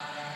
you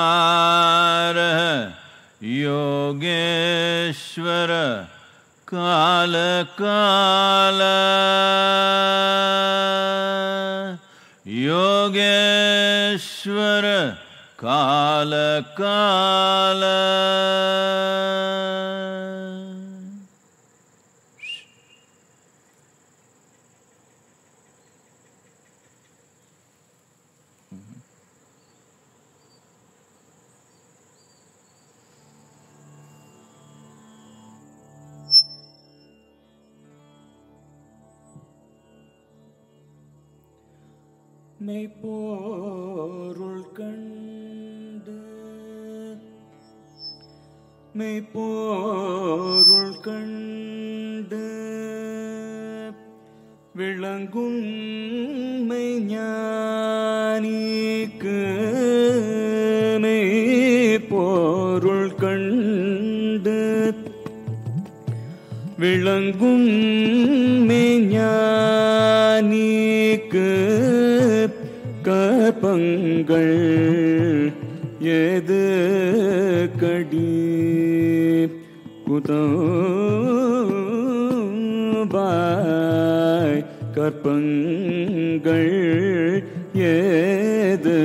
अपार योगेश्वर काल काल योगेश्वर काल काल போருள் கண்டு விளங்கும் ஞானிக்கு போருள் கண்டு விளங்கும் ஞானிக்கு கபங்கள் எது கடி குதம்பாய் கற்பங்கள் ஏது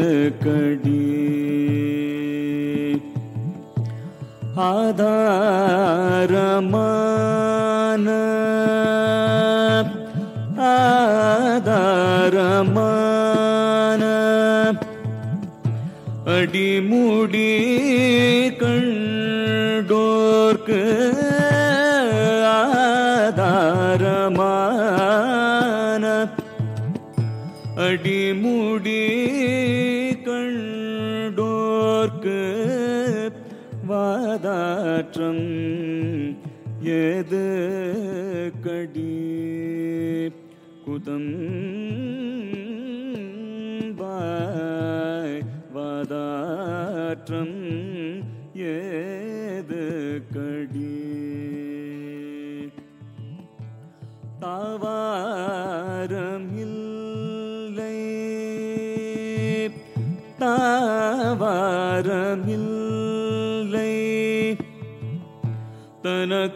கடி ஆதாரமான வாதாற்றம் ஏது கடி தாவாரம் இல்லை தாவாரம் இல்லை தனக்கோரு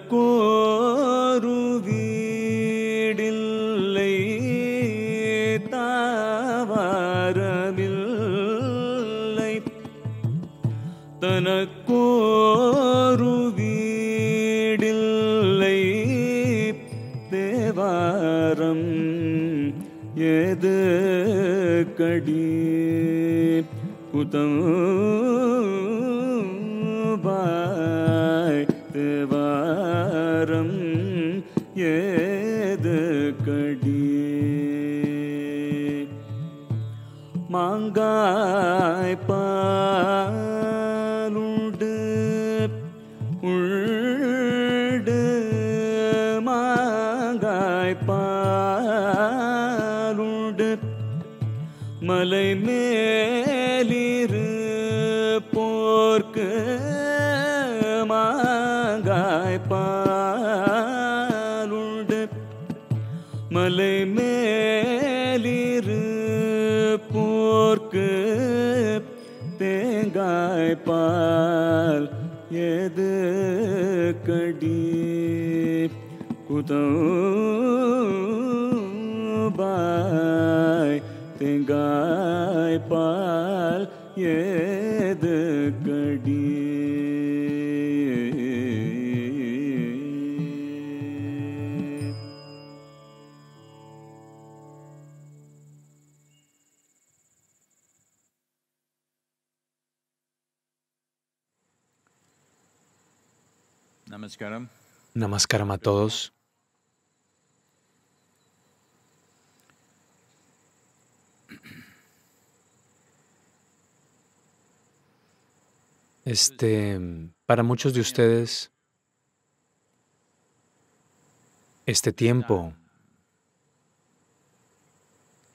कडी कुतम् தேங்காய்பால் எது கடி குதபாய் தேங்காய்பால் எது கடி Namaskaram a todos. Este, para muchos de ustedes, este tiempo,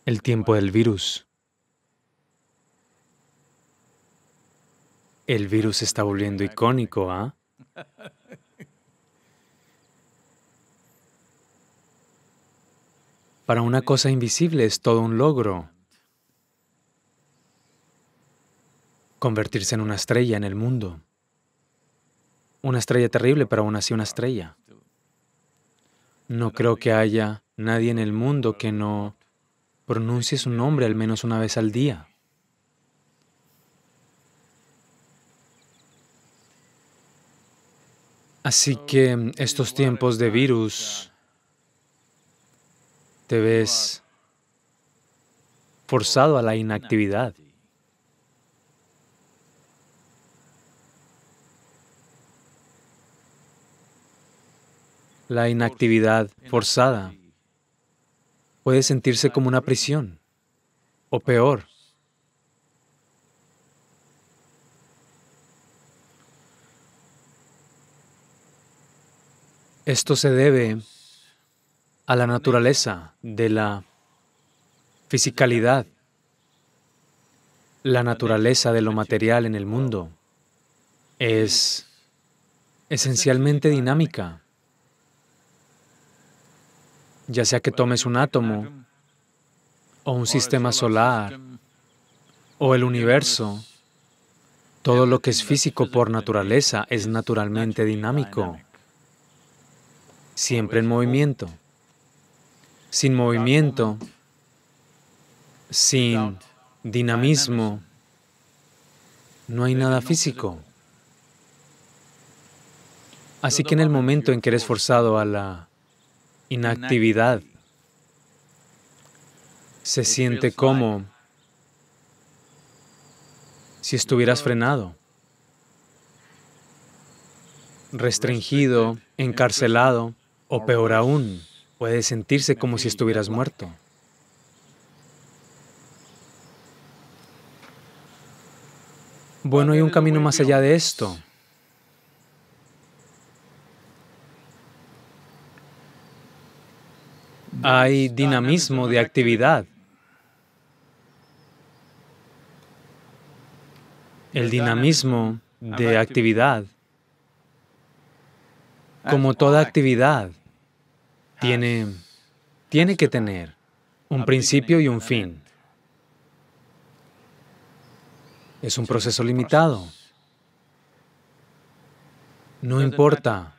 el tiempo del virus, el virus está volviendo icónico, ¿ah? Para una cosa invisible es todo un logro. Convertirse en una estrella en el mundo. Una estrella terrible, pero aún así una estrella. No creo que haya nadie en el mundo que no pronuncie su nombre al menos una vez al día. Así que estos tiempos de virus se ves forzado a la inactividad. La inactividad forzada puede sentirse como una prisión, o peor. Esto se debe a la naturaleza de la fisicalidad, la naturaleza de lo material en el mundo es esencialmente dinámica. Ya sea que tomes un átomo, o un sistema solar, o el universo, todo lo que es físico por naturaleza es naturalmente dinámico, siempre en movimiento sin movimiento, sin dinamismo, no hay nada físico. Así que en el momento en que eres forzado a la inactividad, se siente como si estuvieras frenado, restringido, encarcelado o peor aún, Puede sentirse como si estuvieras muerto. Bueno, hay un camino más allá de esto. Hay dinamismo de actividad. El dinamismo de actividad, ah, como toda actividad, tiene, que tener un principio y un fin. Es un proceso limitado. No importa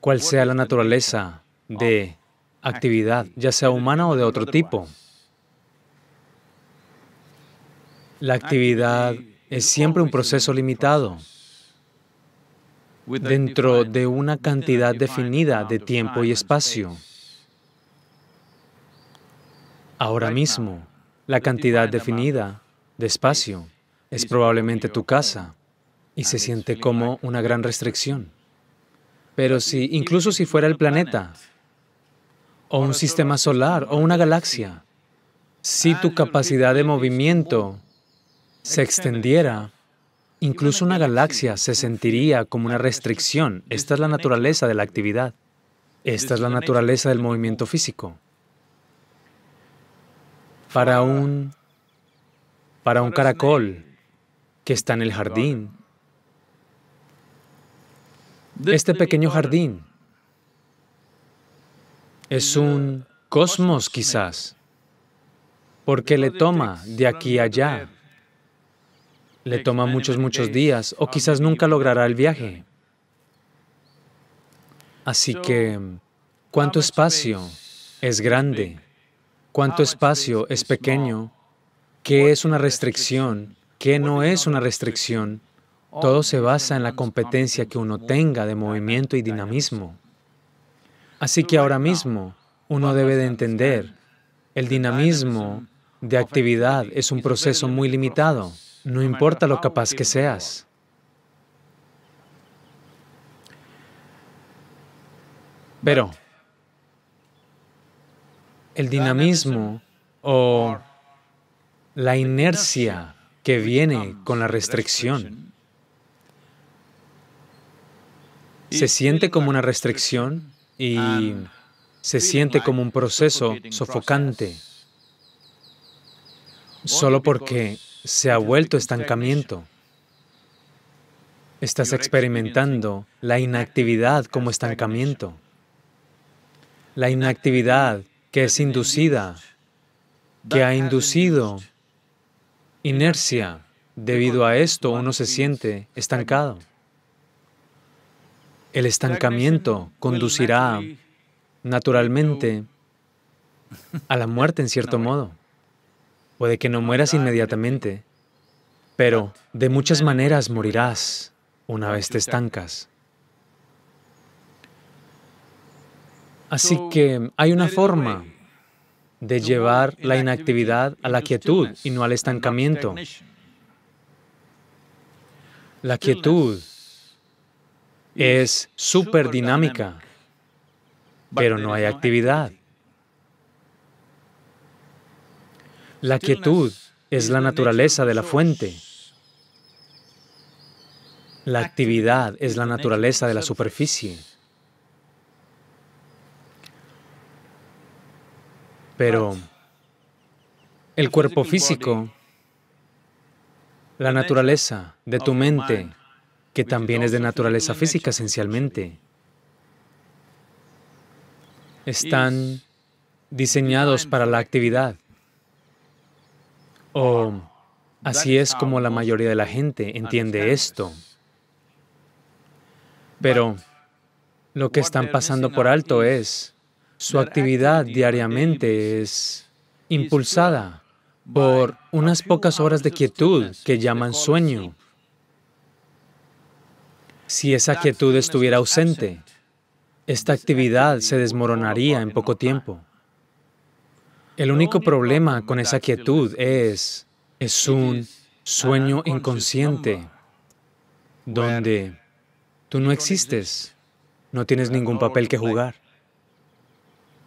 cuál sea la naturaleza de actividad, ya sea humana o de otro tipo. La actividad es siempre un proceso limitado dentro de una cantidad definida de tiempo y espacio ahora mismo, la cantidad definida de espacio es probablemente tu casa y se siente como una gran restricción. Pero si, incluso si fuera el planeta, o un sistema solar, o una galaxia, si tu capacidad de movimiento se extendiera, incluso una galaxia se sentiría como una restricción. Esta es la naturaleza de la actividad. Esta es la naturaleza del movimiento físico para un, caracol que está en el jardín. Este pequeño jardín es un cosmos quizás, porque le toma de aquí a allá. Le toma muchos, muchos días, o quizás nunca logrará el viaje. Así que, ¿cuánto espacio es grande? cuánto espacio es pequeño, qué es una restricción, qué no es una restricción. Todo se basa en la competencia que uno tenga de movimiento y dinamismo. Así que ahora mismo uno debe de entender, el dinamismo de actividad es un proceso muy limitado, no importa lo capaz que seas. Pero el dinamismo o la inercia que viene con la restricción. Se siente como una restricción y se siente como un proceso sofocante, solo porque se ha vuelto estancamiento. Estás experimentando la inactividad como estancamiento. La inactividad que es inducida, que ha inducido inercia. Debido a esto uno se siente estancado. El estancamiento conducirá naturalmente a la muerte en cierto modo. o de que no mueras inmediatamente, pero de muchas maneras morirás una vez te estancas. Así que hay una forma de llevar la inactividad a la quietud y no al estancamiento. La quietud es súper dinámica, pero no hay actividad. La quietud es la naturaleza de la fuente. La actividad es la naturaleza de la superficie. Pero el cuerpo físico, la naturaleza de tu mente, que también es de naturaleza física esencialmente, están diseñados para la actividad. O así es como la mayoría de la gente entiende esto. Pero lo que están pasando por alto es su actividad diariamente es impulsada por unas pocas horas de quietud que llaman sueño. Si esa quietud estuviera ausente, esta actividad se desmoronaría en poco tiempo. El único problema con esa quietud es, es un sueño inconsciente, donde tú no existes, no tienes ningún papel que jugar.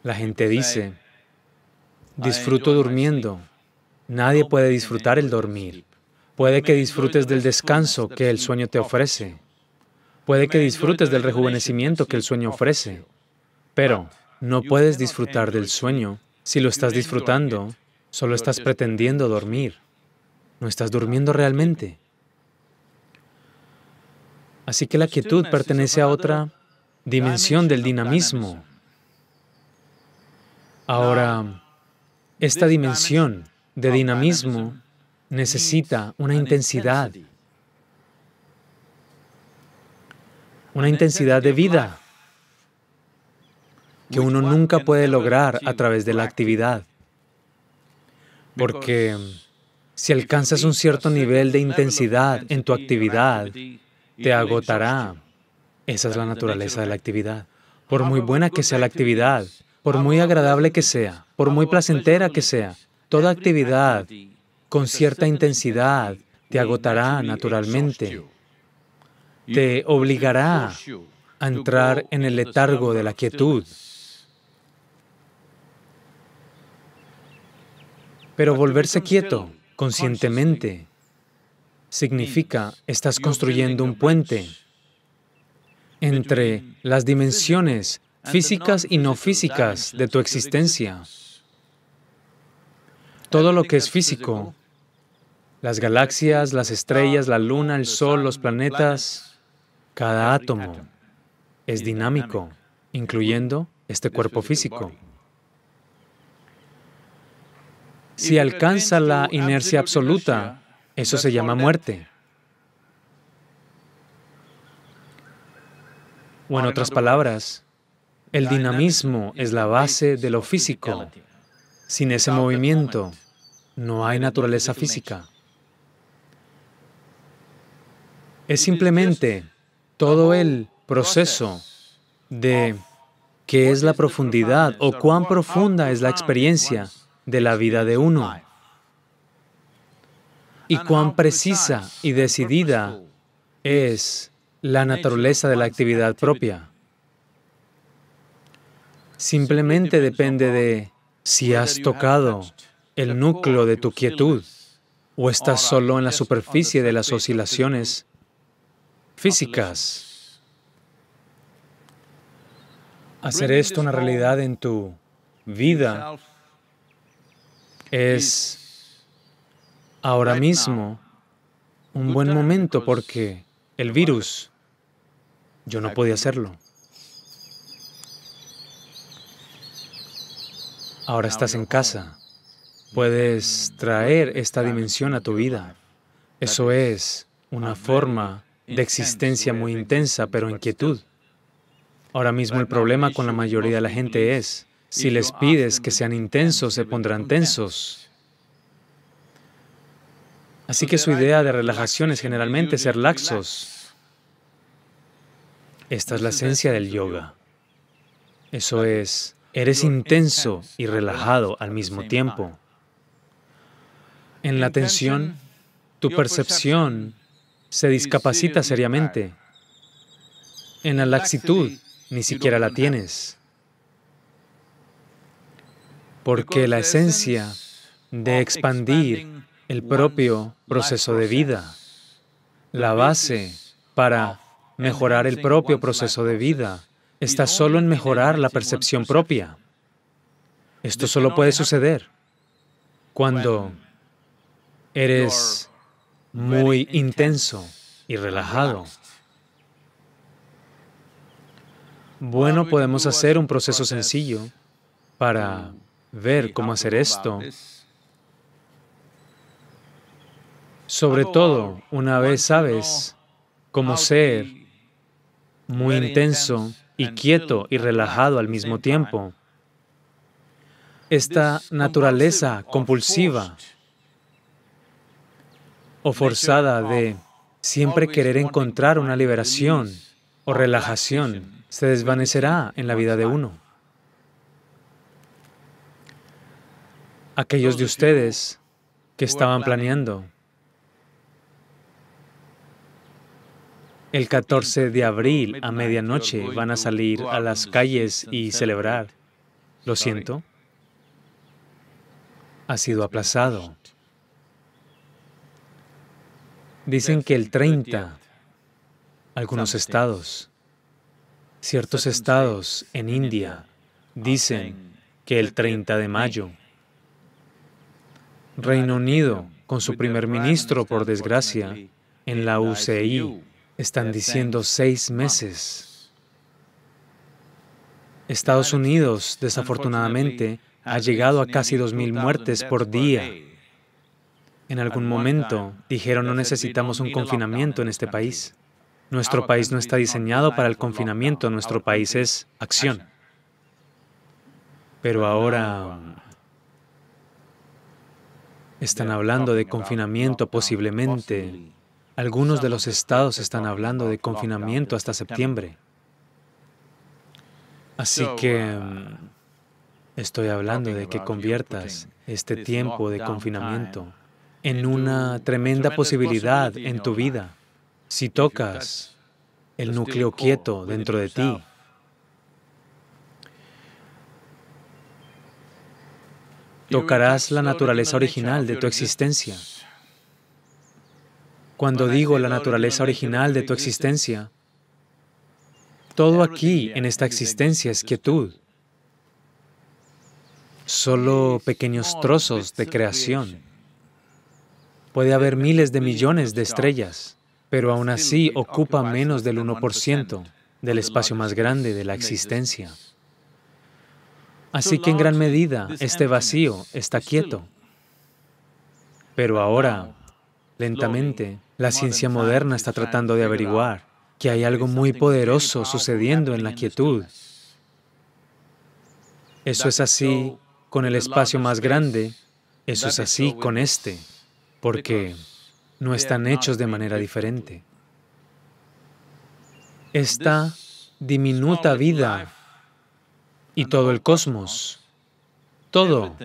La gente dice, disfruto durmiendo. Nadie puede disfrutar el dormir. Puede que disfrutes del descanso que el sueño te ofrece. Puede que disfrutes del rejuvenecimiento que el sueño ofrece. Pero no puedes disfrutar del sueño si lo estás disfrutando, solo estás pretendiendo dormir. No estás durmiendo realmente. Así que la quietud pertenece a otra dimensión del dinamismo, Ahora, ah, esta dimensión de dinamismo necesita una intensidad, una intensidad de vida que uno nunca puede lograr a través de la actividad. Porque si alcanzas un cierto nivel de intensidad en tu actividad, te agotará. Esa es la naturaleza de la actividad. Por muy buena que sea la actividad, por muy agradable que sea, por muy placentera que sea, toda actividad con cierta intensidad te agotará naturalmente, te obligará a entrar en el letargo de la quietud. Pero volverse quieto conscientemente significa estás construyendo un puente entre las dimensiones físicas y no físicas de tu existencia. Todo lo que es físico, las galaxias, las estrellas, la luna, el sol, los planetas, cada átomo es dinámico, incluyendo este, este cuerpo físico. Si alcanza la inercia absoluta, eso se llama muerte. O en otras palabras, el dinamismo es la base de lo físico. Sin ese movimiento no hay naturaleza física. Es simplemente todo el proceso de qué es la profundidad o cuán profunda es la experiencia de la vida de uno y cuán precisa y decidida es la naturaleza de la actividad propia. Simplemente depende de si has tocado el núcleo de tu quietud o estás solo en la superficie de las oscilaciones físicas. Hacer esto una realidad en tu vida es ahora mismo un buen momento porque el virus, yo no podía hacerlo. Ahora estás en casa. Puedes traer esta dimensión a tu vida. Eso es una forma de existencia muy intensa, pero en quietud. Ahora mismo el problema con la mayoría de la gente es, si les pides que sean intensos, se pondrán tensos. Así que su idea de relajación es generalmente ser laxos. Esta es la esencia del yoga. Eso es Eres intenso y relajado al mismo tiempo. En la tensión, tu percepción se discapacita seriamente. En la laxitud, ni siquiera la tienes. Porque la esencia de expandir el propio proceso de vida, la base para mejorar el propio proceso de vida, está solo en mejorar la percepción propia. Esto solo puede suceder cuando eres muy intenso y relajado. Bueno, podemos hacer un proceso sencillo para ver cómo hacer esto. Sobre todo, una vez sabes cómo ser muy intenso, y quieto y relajado al mismo tiempo. Esta naturaleza compulsiva o forzada de siempre querer encontrar una liberación o relajación se desvanecerá en la vida de uno. Aquellos de ustedes que estaban planeando El 14 de abril a medianoche van a salir a las calles y celebrar. Lo siento, ha sido aplazado. Dicen que el 30, algunos estados, ciertos estados en India, dicen que el 30 de mayo. Reino Unido, con su primer ministro, por desgracia, en la UCI, están diciendo seis meses. Estados Unidos, desafortunadamente, ha llegado a casi 2.000 muertes por día. En algún momento dijeron no necesitamos un confinamiento en este país. Nuestro país no está diseñado para el confinamiento, nuestro país es acción. Pero ahora están hablando de confinamiento posiblemente algunos de los estados están hablando de confinamiento hasta septiembre. Así que uh, um, estoy hablando de que conviertas este tiempo de confinamiento en una tremenda posibilidad en tu vida. Si tocas el núcleo quieto dentro de ti, tocarás la naturaleza original de tu existencia cuando digo la naturaleza original de tu existencia. Todo aquí en esta existencia es quietud, solo pequeños trozos de creación. Puede haber miles de millones de estrellas, pero aún así ocupa menos del 1% del espacio más grande de la existencia. Así que en gran medida este vacío está quieto. Pero ahora, lentamente, la ciencia moderna está tratando de averiguar que hay algo muy poderoso sucediendo en la quietud. Eso es así con el espacio más grande, eso es así con este, porque no están hechos de manera diferente. Esta diminuta vida y todo el cosmos, todo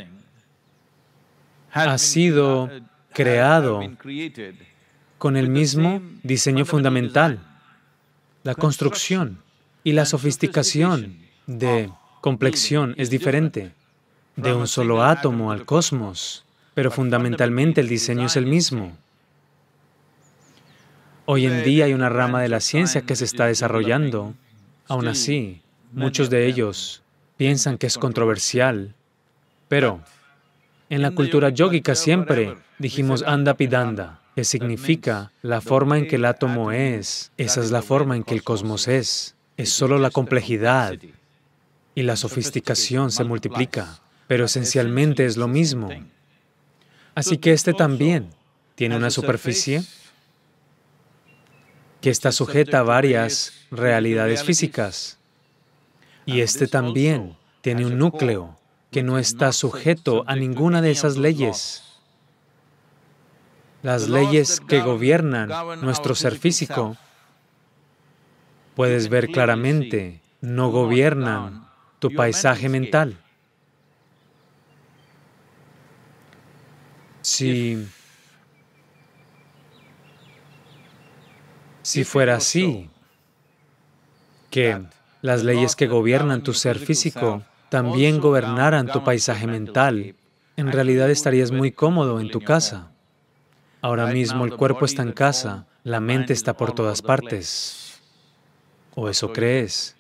ha sido creado con el mismo diseño fundamental, la construcción y la sofisticación de ah, complexión es diferente, de un solo átomo al cosmos, pero fundamentalmente el diseño es el mismo. Hoy en día hay una rama de la ciencia que se está desarrollando. Aún así, muchos de ellos piensan que es controversial, pero en la cultura yógica siempre dijimos anda pidanda que significa la forma en que el átomo es, esa es la forma en que el cosmos es, es solo la complejidad y la sofisticación se multiplica, pero esencialmente es lo mismo. Así que este también tiene una superficie que está sujeta a varias realidades físicas. Y este también tiene un núcleo que no está sujeto a ninguna de esas leyes las leyes que gobiernan nuestro ser físico, puedes ver claramente, no gobiernan tu paisaje mental. Si, si fuera así, que las leyes que gobiernan tu ser físico también gobernaran tu paisaje mental, en realidad estarías muy cómodo en tu casa. Ahora mismo el cuerpo está en casa, la mente está por todas partes. ¿O eso crees?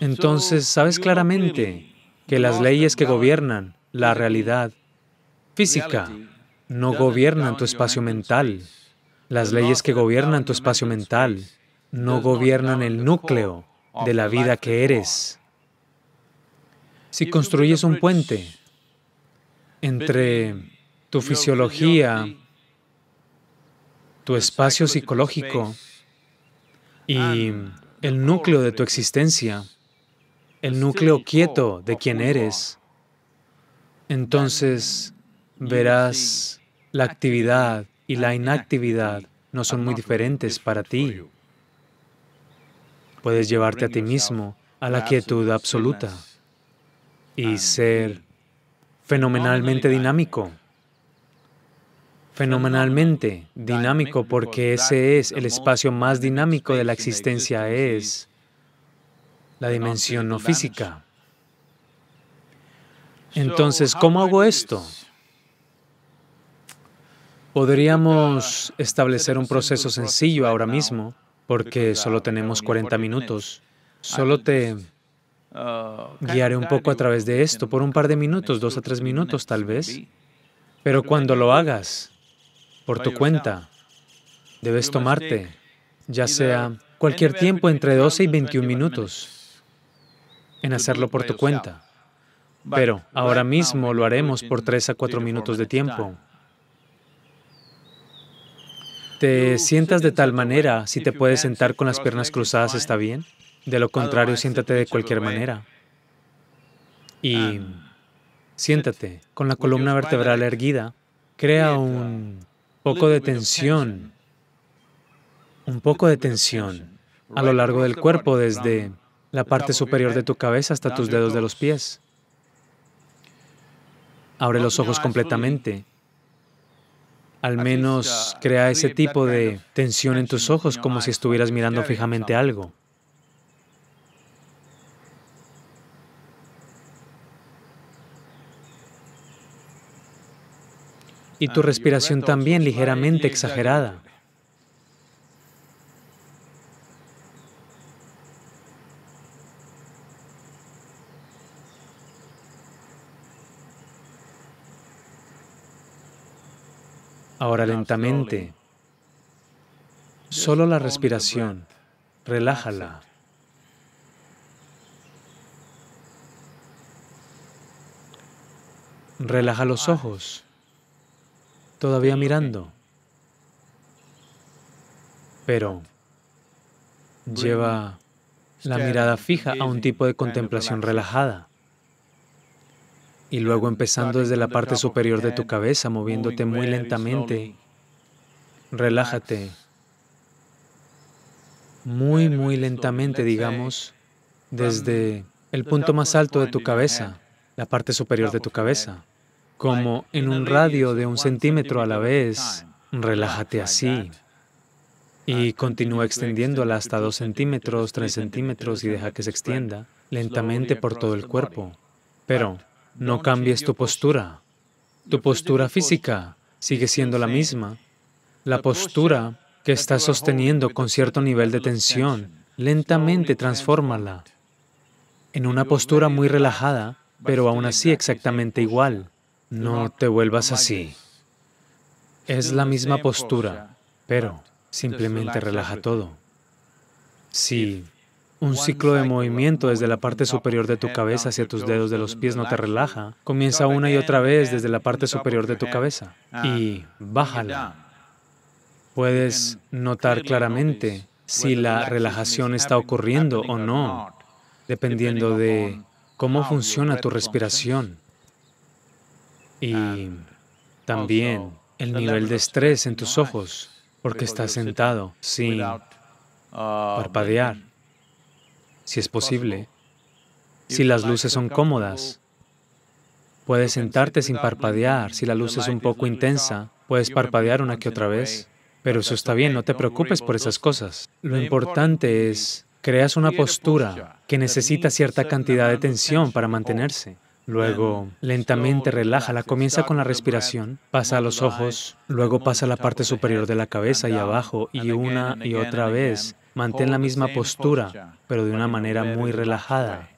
Entonces sabes claramente que las leyes que gobiernan la realidad física no gobiernan tu espacio mental. Las leyes que gobiernan tu espacio mental no gobiernan el núcleo de la vida que eres. Si construyes un puente, entre tu fisiología, tu espacio psicológico y el núcleo de tu existencia, el núcleo quieto de quien eres, entonces verás la actividad y la inactividad no son muy diferentes para ti. Puedes llevarte a ti mismo a la quietud absoluta y ser fenomenalmente dinámico. Fenomenalmente dinámico porque ese es el espacio más dinámico de la existencia, es la dimensión no física. Entonces, ¿cómo hago esto? Podríamos establecer un proceso sencillo ahora mismo, porque solo uh, tenemos 40 minutos. Solo te Oh, guiaré un poco a través de esto, por un par de minutos, dos a tres minutos tal vez. Pero cuando lo hagas, por tu cuenta, debes tomarte, ya sea cualquier tiempo entre 12 y 21 minutos, en hacerlo por tu cuenta. Pero ahora mismo lo haremos por tres a cuatro minutos de tiempo. Te sientas de tal manera, si te puedes sentar con las piernas cruzadas, ¿está bien? De lo contrario, siéntate de cualquier manera. Y siéntate con la columna vertebral erguida. Crea uh, un poco de tensión, un poco de tensión a lo largo del cuerpo, desde la parte superior de tu cabeza hasta tus dedos de los pies. Abre los ojos completamente. Al menos uh, crea ese tipo de tensión en tus ojos como si estuvieras mirando fijamente algo. y tu ah, respiración también ligeramente exagerada. Ahora lentamente, solo la respiración, relájala. Relaja los ah, ojos todavía mirando, pero lleva la mirada fija a un tipo de contemplación relajada. Y luego empezando desde la parte superior de tu cabeza, moviéndote muy lentamente, relájate. Muy, muy lentamente, digamos, desde el punto más alto de tu cabeza, la parte superior de tu cabeza como en un radio de un centímetro a la vez. Relájate así y continúa extendiéndola hasta dos centímetros, tres centímetros y deja que se extienda lentamente por todo el cuerpo. Pero no cambies tu postura. Tu postura física sigue siendo la misma. La postura que estás sosteniendo con cierto nivel de tensión, lentamente transfórmala en una postura muy relajada, pero aún así exactamente igual. No te vuelvas así. Es la misma postura, pero simplemente relaja todo. Si un ciclo de movimiento desde la parte superior de tu cabeza hacia tus dedos de los pies no te relaja, comienza una y otra vez desde la parte superior de tu cabeza y bájala. Puedes notar claramente si la relajación está ocurriendo o no, dependiendo de cómo funciona tu respiración. Y ah, también el nivel de estrés en tus ojos, porque estás sentado sin uh, parpadear, si es posible. Si las luces son cómodas, puedes sentarte sin parpadear. Si la luz es un poco intensa, puedes parpadear una que otra vez. Pero eso está bien, no te preocupes por esas cosas. Lo importante es, creas una postura que necesita cierta cantidad de tensión para oh, mantenerse. Luego, lentamente relájala, comienza con la respiración, pasa a los ojos, luego pasa a la parte superior de la cabeza y abajo, y una y otra vez. Mantén la misma postura, pero de una manera muy relajada.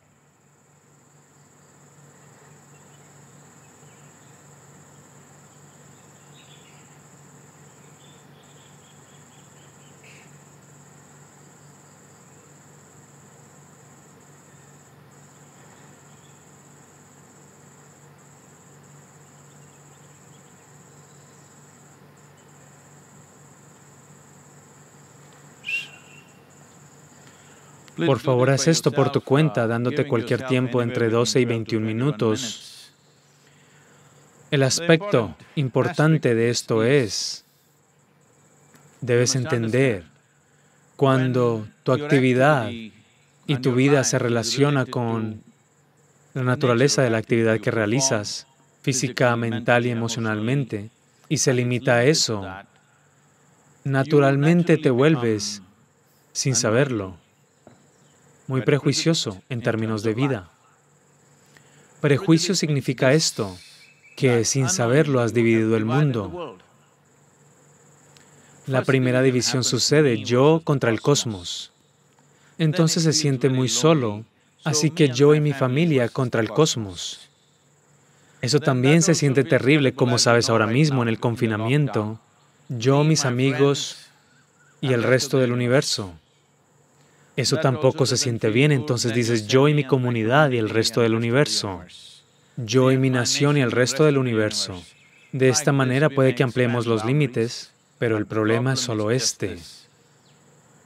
Por favor, haz esto por tu cuenta, uh, dándote cualquier tiempo entre 12 y 21 uh, minutos. El aspecto importante de esto es, debes entender, cuando tu actividad y tu vida se relaciona con la naturaleza de la actividad que realizas, física, mental y emocionalmente, y se limita a eso, naturalmente te vuelves, sin saberlo, muy prejuicioso en términos de vida. Prejuicio significa esto, que sin saberlo has dividido el mundo. La primera división sucede, yo contra el cosmos. Entonces se siente muy solo, así que yo y mi familia contra el cosmos. Eso también se siente terrible, como sabes ahora mismo en el confinamiento, yo, mis amigos y el resto del universo. Eso tampoco se siente bien, entonces dices yo y mi comunidad y el resto del universo. Yo y mi nación y el resto del universo. De esta manera puede que ampliemos los límites, pero el problema es solo este.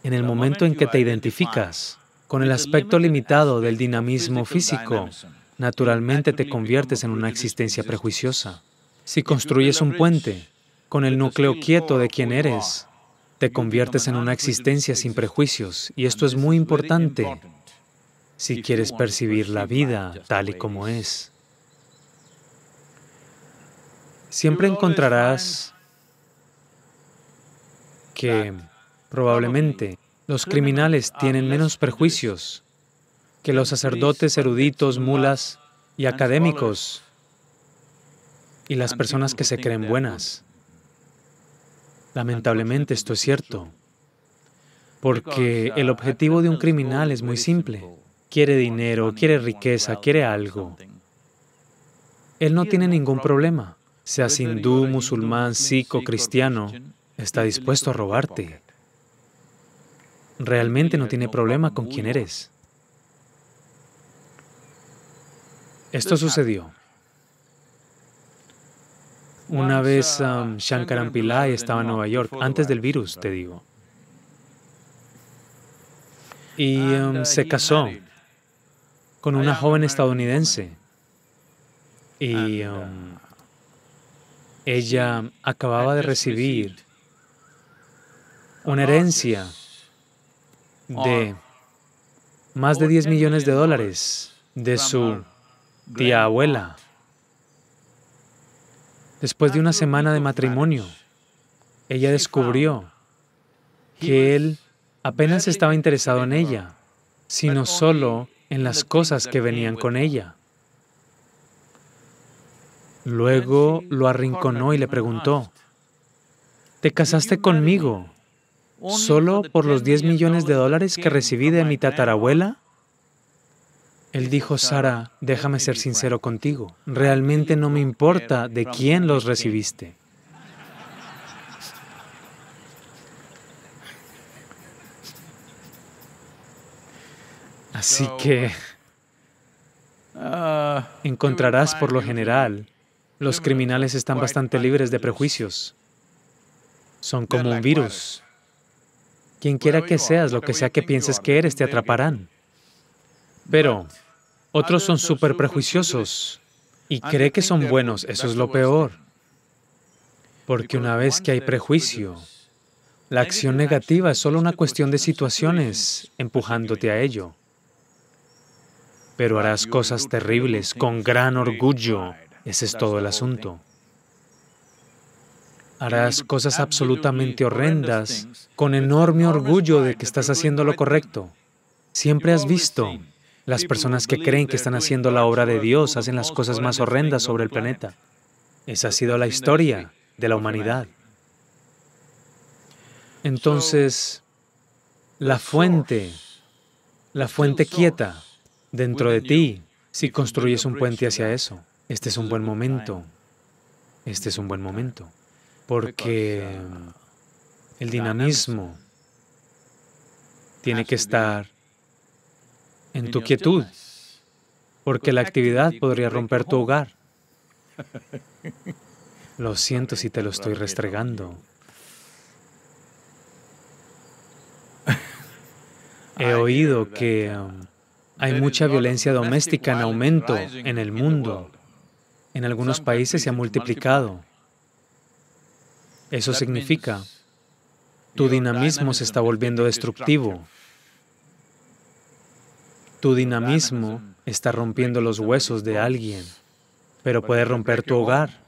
En el momento en que te identificas con el aspecto limitado del dinamismo físico, naturalmente te conviertes en una existencia prejuiciosa. Si construyes un puente con el núcleo quieto de quien eres, te conviertes en una existencia sin prejuicios y esto es muy importante si quieres percibir la vida tal y como es. Siempre encontrarás que probablemente los criminales tienen menos prejuicios que los sacerdotes eruditos, mulas y académicos y las personas que se creen buenas. Lamentablemente esto es cierto, porque el objetivo de un criminal es muy simple. Quiere dinero, quiere riqueza, quiere algo. Él no tiene ningún problema. Sea hindú, musulmán, sikh cristiano, está dispuesto a robarte. Realmente no tiene problema con quién eres. Esto sucedió. Una vez um, Shankaran Pillai estaba en Nueva York, antes del virus, te digo. Y um, se casó con una joven estadounidense. Y um, ella acababa de recibir una ah, herencia de más de 10 millones de dólares de su tía abuela. Después de una semana de matrimonio, ella descubrió que él apenas estaba interesado en ella, sino solo en las cosas que venían con ella. Luego lo arrinconó y le preguntó, ¿te casaste conmigo solo por los 10 millones de dólares que recibí de mi tatarabuela? Él dijo, Sara, déjame ser sincero contigo. Realmente no me importa de quién los recibiste. Así que ah, encontrarás por lo general, los criminales están bastante libres de prejuicios. Son como un virus. Quien quiera que seas, lo que sea que pienses que eres, te atraparán. Pero otros son súper prejuiciosos y cree que son buenos. Eso es lo peor. Porque una vez que hay prejuicio, la acción negativa es solo una cuestión de situaciones empujándote a ello. Pero harás cosas terribles con gran orgullo. Ese es todo el asunto. Harás cosas absolutamente horrendas con enorme orgullo de que estás haciendo lo correcto. Siempre has visto las pues, personas que creen que están haciendo la obra de Dios hacen las cosas más horrendas sobre el planeta. Esa ha pues, sido la pues, historia de la humanidad. Entonces, la fuente, la fuente quieta dentro de ti, si construyes un puente hacia eso, este es un buen momento. Este es un buen momento. Porque uh, el dinamismo tiene que estar en tu quietud, porque la actividad podría romper tu hogar. Lo siento si te lo estoy restregando. He oído que um, hay mucha violencia doméstica en aumento en el mundo. En algunos países se ha multiplicado. Eso significa, tu dinamismo se está volviendo destructivo. Tu dinamismo está rompiendo los huesos de alguien, pero puede romper tu hogar.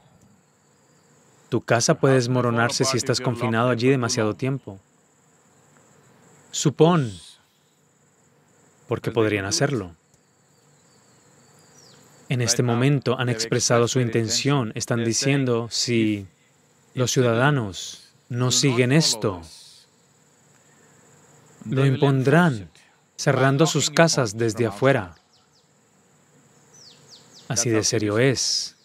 Tu casa puede desmoronarse si estás confinado allí demasiado tiempo. Supón, porque podrían hacerlo. En este momento han expresado su intención, están diciendo, si los ciudadanos no siguen esto, lo impondrán cerrando sus casas desde afuera. Así de serio es.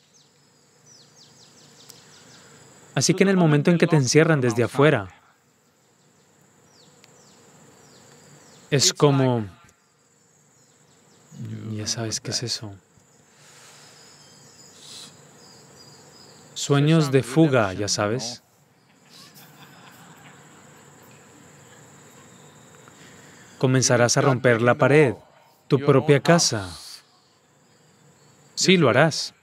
Así que en el momento en que te encierran desde afuera, es como... Mm, ya sabes qué es eso. Sueños de fuga, ya sabes. comenzarás a romper la pared, tu propia casa. Sí, lo harás.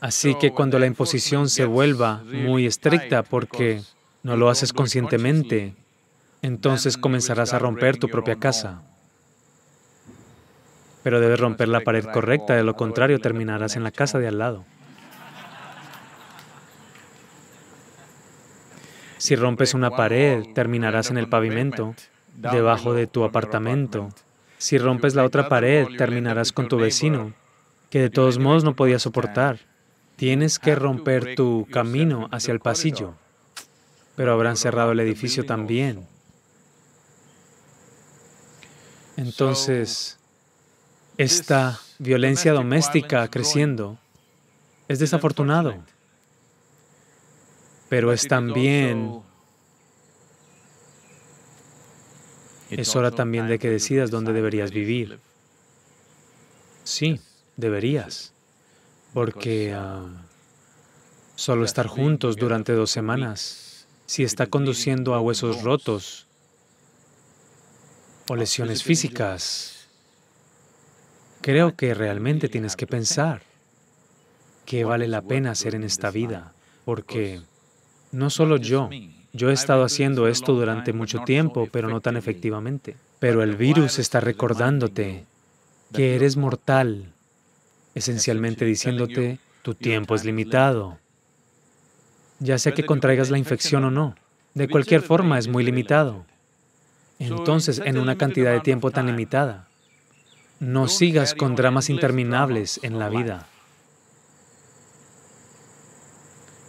Así que cuando la imposición se vuelva muy estricta porque no lo haces conscientemente, entonces comenzarás a romper tu propia casa. Pero debes romper la pared correcta, de lo contrario terminarás en la casa de al lado. Si rompes una pared, terminarás en el pavimento debajo de tu apartamento. Si rompes la otra pared, terminarás con tu vecino, que de todos modos no podía soportar. Tienes que romper tu camino hacia el pasillo. Pero habrán cerrado el edificio también. Entonces, esta violencia doméstica creciendo es desafortunado, pero es también Es hora también de que decidas dónde deberías vivir. Sí, deberías. Porque uh, ah, solo estar juntos durante dos semanas, si está conduciendo a huesos rotos o lesiones físicas, creo que realmente tienes que pensar qué vale la pena hacer en esta vida. Porque no solo yo, yo he estado haciendo esto durante mucho tiempo, pero no tan efectivamente. Pero el virus está recordándote que eres mortal, esencialmente diciéndote, tu tiempo es limitado, ya sea que contraigas la infección o no. De cualquier forma, es muy limitado. Entonces, en una cantidad de tiempo tan limitada, no sigas con dramas interminables en la vida.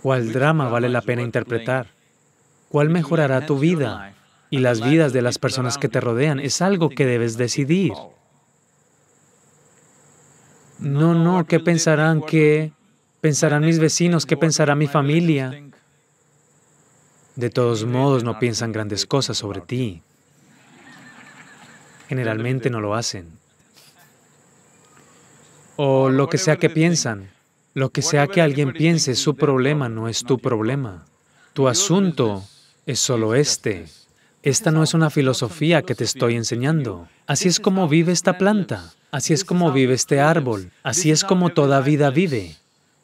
¿Cuál drama vale la pena interpretar? cuál mejorará tu vida y las vidas de las personas que te rodean. Es algo que debes decidir. No, no, ¿qué pensarán? ¿Qué pensarán mis vecinos? ¿Qué pensará mi familia? De todos modos, no piensan grandes cosas sobre ti. Generalmente no lo hacen. O lo que sea que piensan, lo que sea que alguien piense, su problema no es tu problema. Tu asunto es solo este. Esta no es una filosofía que te estoy enseñando. Así es como vive esta planta, así es como vive este árbol, así es como toda vida vive.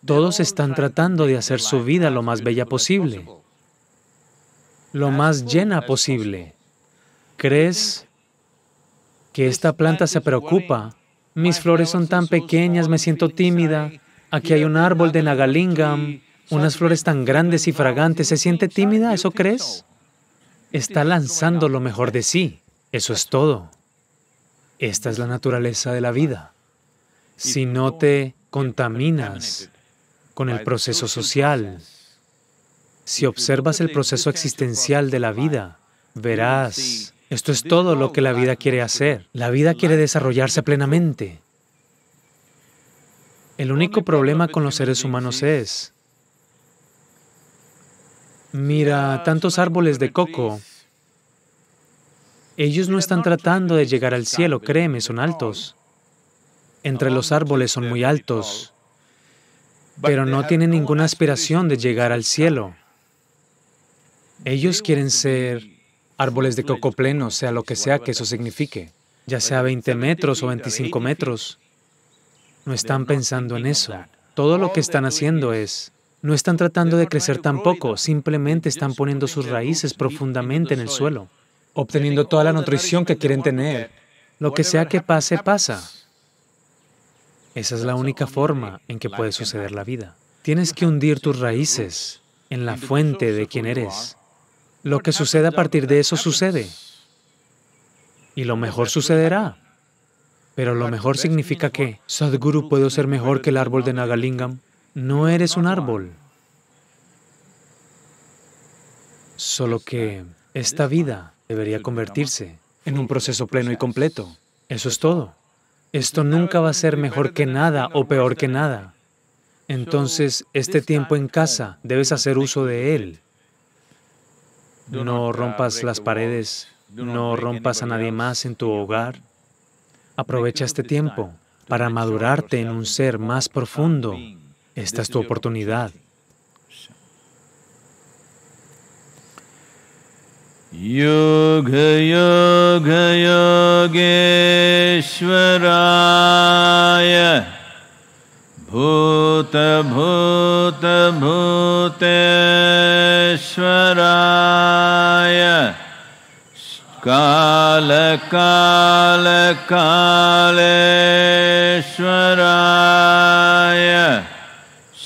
Todos están tratando de hacer su vida lo más bella posible, lo más llena posible. ¿Crees que esta planta se preocupa? Mis flores son tan pequeñas, me siento tímida. Aquí hay un árbol de Nagalingam unas flores tan grandes y fragantes, ¿se siente tímida? ¿Eso crees? Está lanzando lo mejor de sí. Eso es todo. Esta es la naturaleza de la vida. Si no te contaminas con el proceso social, si observas el proceso existencial de la vida, verás, esto es todo lo que la vida quiere hacer. La vida quiere desarrollarse plenamente. El único problema con los seres humanos es Mira, tantos árboles de coco. Ellos no están tratando de llegar al cielo, créeme, son altos. Entre los árboles son muy altos, pero no tienen ninguna aspiración de llegar al cielo. Ellos quieren ser árboles de coco pleno, sea lo que sea que eso signifique, ya sea 20 metros o 25 metros. No están pensando en eso. Todo lo que están haciendo es no están tratando de crecer tampoco, simplemente están poniendo sus raíces profundamente en el suelo, obteniendo toda la nutrición que quieren tener. Lo que sea que pase, pasa. Esa es la única forma en que puede suceder la vida. Tienes que hundir tus raíces en la fuente de quien eres. Lo que sucede a partir de eso sucede. Y lo mejor sucederá. Pero lo mejor significa que Sadhguru puedo ser mejor que el árbol de Nagalingam. No eres un árbol. Solo que esta vida debería convertirse en un proceso pleno y completo. Eso es todo. Esto nunca va a ser mejor que nada o peor que nada. Entonces, este tiempo en casa, debes hacer uso de él. No rompas las paredes, no rompas a nadie más en tu hogar. Aprovecha este tiempo para madurarte en un ser más profundo, Esta es tu oportunidad. Yoga Yoga Yogeshwaraya Bhuta Bhuta Bhuteshwaraya Kala Kala Kaleshwaraya kala